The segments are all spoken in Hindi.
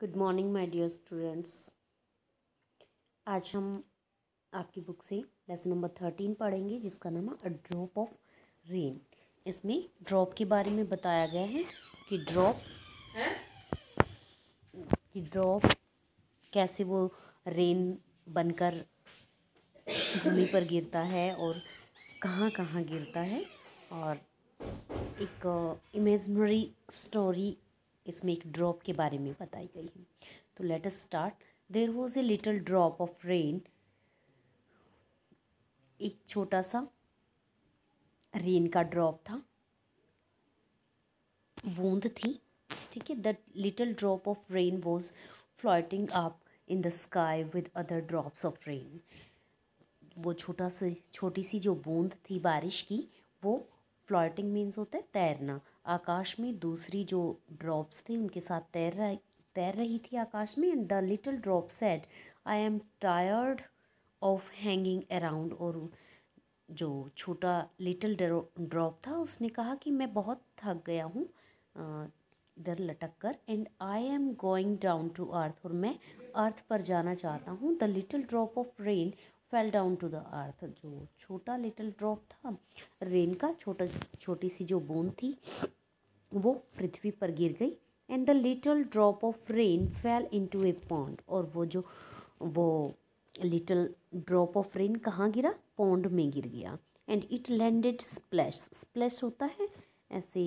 Good morning my dear students आज हम आपकी बुक से लेसन नंबर थर्टीन पढ़ेंगे जिसका नाम है अ ड्रॉप ऑफ रेन इसमें ड्रॉप के बारे में बताया गया है कि ड्रॉप कि ड्रॉप कैसे वो रेन बनकर भूमि पर गिरता है और कहाँ कहाँ गिरता है और एक इमेजनरी uh, स्टोरी इसमें एक ड्रॉप के बारे में बताई गई है तो let us start there was a little drop of rain एक छोटा सा रेन का ड्रॉप था बूंद थी ठीक है the little drop of rain was floating up in the sky with other drops of rain वो छोटा सा छोटी सी जो बूंद थी बारिश की वो फ्लॉटिंग मीन्स होता है तैरना आकाश में दूसरी जो ड्रॉप्स थी उनके साथ तैर रही तैर रही थी आकाश में and the little drop said I am tired of hanging around और जो छोटा लिटल ड्रॉप था उसने कहा कि मैं बहुत थक गया हूँ इधर लटक कर and I am going down to earth और मैं अर्थ पर जाना चाहता हूँ the little drop of rain fell down to the earth जो छोटा लिटिल ड्रॉप था रेन का छोटा छोटी सी जो बूंद थी वो पृथ्वी पर गिर गई and the little drop of rain fell into a pond और वो जो वो लिटल ड्रॉप ऑफ रेन कहाँ गिरा पॉन्ड में गिर गया and it landed splash splash होता है ऐसे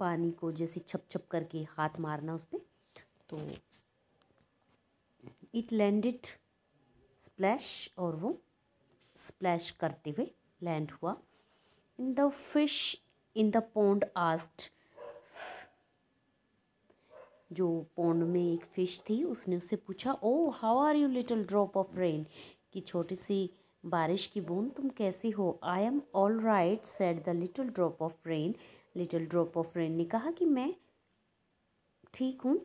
पानी को जैसे छप छप करके हाथ मारना उस पर तो इट लैंडेड स्प्लैश और वो स्प्लैश करते हुए लैंड हुआ in the fish in the pond asked जो पोंड में एक फ़िश थी उसने उससे पूछा oh how are you little drop of rain कि छोटी सी बारिश की बूंद तुम कैसी हो I am all right said the little drop of rain little drop of rain ने कहा कि मैं ठीक हूँ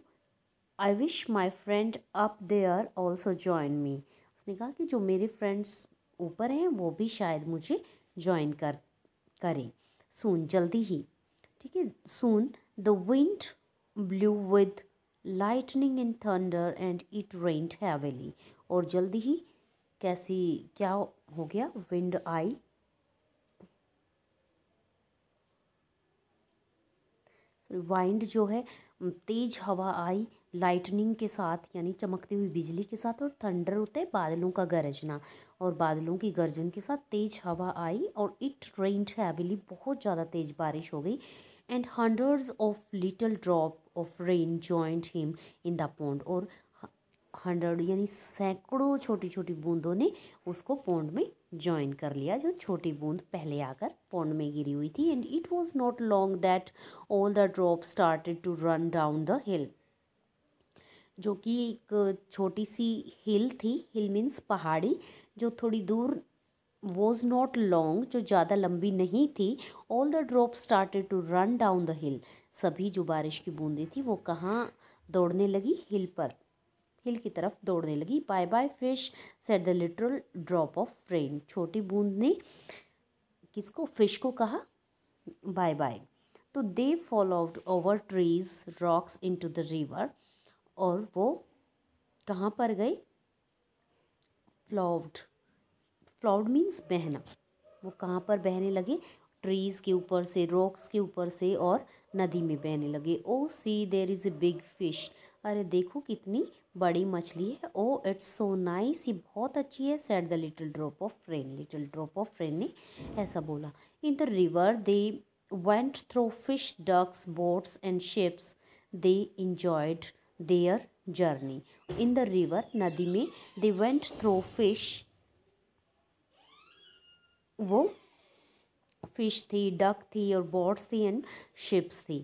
I wish my friend up there also join me उसने कहा कि जो मेरे फ्रेंड्स ऊपर हैं वो भी शायद मुझे ज्वाइन कर करें सून जल्दी ही ठीक है soon the wind blew with lightning in thunder and it rained heavily और जल्दी ही कैसी क्या हो गया विंड आई सॉरी वाइंड जो है तेज हवा आई लाइटनिंग के साथ यानी चमकती हुई बिजली के साथ और थंडर होते हैं बादलों का गरजना और बादलों की गर्जन के साथ तेज हवा आई और इट रेंट हैविली बहुत ज़्यादा तेज़ बारिश हो गई and hundreds of little drop of rain joined him in the pond और हंड्रेड यानी सैकड़ों छोटी छोटी बूंदों ने उसको पोंड में ज्वाइन कर लिया जो छोटी बूंद पहले आकर पोंड में गिरी हुई थी and it was not long that all the drop started to run down the hill जो कि एक छोटी सी हिल थी हिल मीन्स पहाड़ी जो थोड़ी दूर वॉज नॉट लॉन्ग जो ज़्यादा लंबी नहीं थी all the drop started to run down the hill सभी जो बारिश की बूंदें थी वो कहाँ दौड़ने लगी हिल पर हिल की तरफ दौड़ने लगी bye bye fish said the little drop of rain छोटी बूंद ने किसको फिश को कहा बाय बाय तो they follow over trees rocks into the river और वो कहाँ पर गई फ्लॉड फ्लॉड मीन्स बहना वो कहाँ पर बहने लगे ट्रीज़ के ऊपर से रॉक्स के ऊपर से और नदी में बहने लगे oh see there is a big fish अरे देखो कितनी बड़ी मछली है ओ इट्स सो नाइस ये बहुत अच्छी है said the little drop of rain little drop of rain ने ऐसा बोला in the river they went through fish ducks boats and ships they enjoyed their journey. In the river नदी में they went through fish. वो फिश थी डक थी और बॉट्स थी एंड शिप्स थी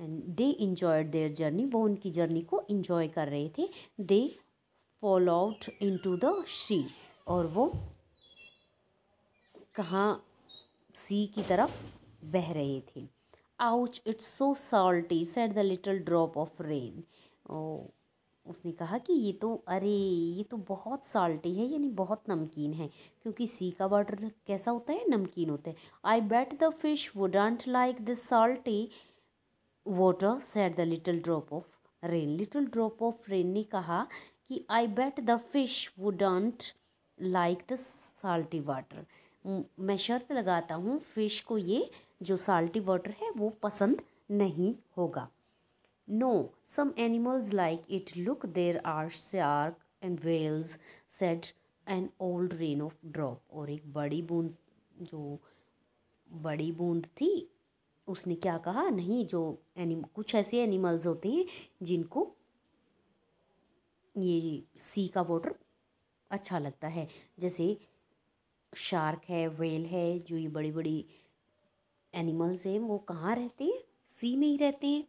and they enjoyed their journey वो उनकी जर्नी को इन्जॉय कर रहे थे they fall out into the sea और वो कहाँ सी की तरफ बह रहे थे ouch it's so salty said the little drop of rain ओ उसने कहा कि ये तो अरे ये तो बहुत साल्टी है यानी बहुत नमकीन है क्योंकि सी का वाटर कैसा होता है नमकीन होता है I bet the fish wouldn't like this salty water said the little drop of rain little drop of rain ने कहा कि I bet the fish don't like the salty water मैं शर्त लगाता हूँ फिश को ये जो साल्टी वाटर है वो पसंद नहीं होगा No, some animals like it. Look, there are shark and whales, said an old rain of drop. और एक बड़ी बूंद जो बड़ी बूंद थी उसने क्या कहा नहीं जो एनिम कुछ ऐसे एनिमल्स होते हैं जिनको ये सी का वाटर अच्छा लगता है जैसे शार्क है वेल है जो ये बड़ी बड़ी एनिमल्स हैं वो कहाँ रहते हैं सी में ही रहते हैं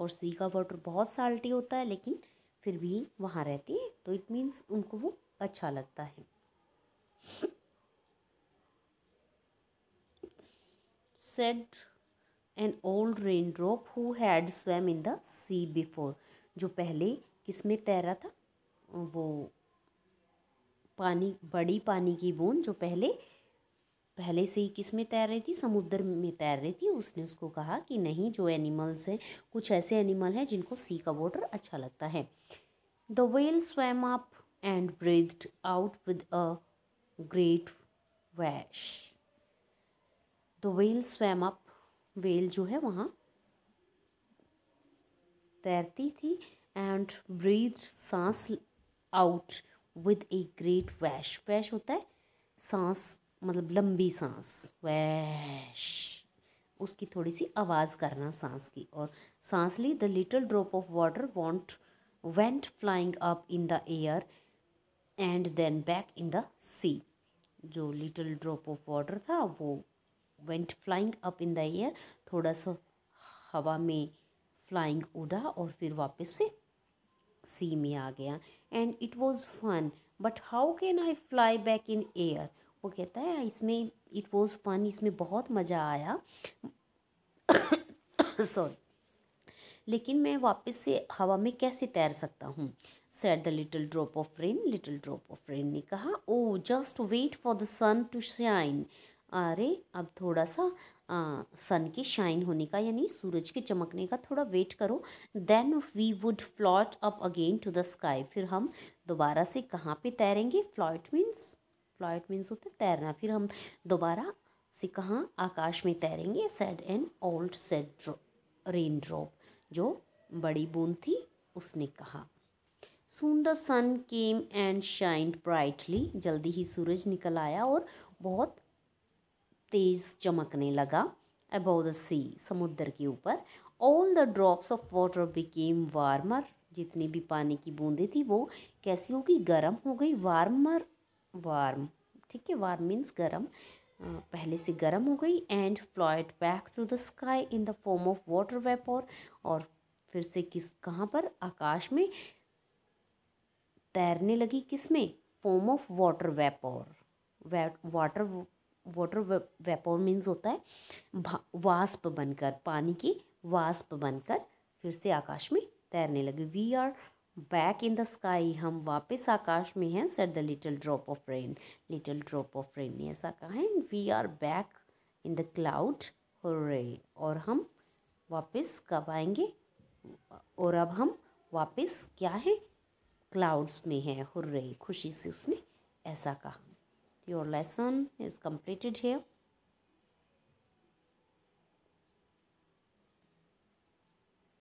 और सी का वाटर बहुत साल्टी होता है लेकिन फिर भी वहाँ रहती है तो इट मीन्स उनको वो अच्छा लगता है said an old rain drop who had swam in the sea before जो पहले किस में तैरा था वो पानी बड़ी पानी की बूंद जो पहले पहले से ही किस में तैर रही थी समुद्र में तैर रही थी उसने उसको कहा कि नहीं जो एनिमल्स हैं कुछ ऐसे एनिमल हैं जिनको सी का वाटर अच्छा लगता है the whale swam up and breath out with a great whoosh the whale swam up whale जो है वहाँ तैरती थी एंड ब्रीथ सांस out with a great whoosh whoosh होता है सांस मतलब लंबी सांस वैश उसकी थोड़ी सी आवाज़ करना सांस की और सांस ली the little drop of water want went flying up in the air and then back in the sea जो लिटल ड्रॉप ऑफ वाटर था वो went flying up in the air थोड़ा सा हवा में फ्लाइंग उड़ा और फिर वापस से सी में आ गया and it was fun but how can I fly back in air वो कहता है इसमें इट वॉज फन इसमें बहुत मज़ा आया सॉरी लेकिन मैं वापस से हवा में कैसे तैर सकता हूँ said the little drop of rain little drop of rain ने कहा oh just wait for the sun to shine अरे अब थोड़ा सा सन के शाइन होने का यानी सूरज के चमकने का थोड़ा वेट करो then we would float up again to the sky फिर हम दोबारा से कहाँ पे तैरेंगे फ्लॉट मीन्स फ्लाइट मीन्स होते तैरना फिर हम दोबारा से कहाँ आकाश में तैरेंगे said and old said rain drop जो बड़ी बूंद थी उसने कहा soon the sun came and shined brightly जल्दी ही सूरज निकल आया और बहुत तेज़ चमकने लगा अबाउ द सी समुद्र के ऊपर all the drops of water became warmer जितनी भी पानी की बूंदें थी वो कैसी हो गई गर्म हो गई वार्मर वार्म ठीक है वार्म मीन्स गर्म पहले से गर्म हो गई and floated back to the sky in the form of water vapour और फिर से किस कहाँ पर आकाश में तैरने लगी किस में form of water vapour water water vapour means होता है वास्प बनकर पानी की वास्प बनकर फिर से आकाश में तैरने लगी we are back in the sky हम वापस आकाश में हैं said the little drop of rain little drop of rain ने ऐसा कहा है we are back in the cloud hurray और हम वापस कब आएंगे और अब हम वापस क्या है क्लाउड्स में हैं हुर्रे खुशी से उसने ऐसा कहा योर लेसन इज़ कम्प्लीटेड है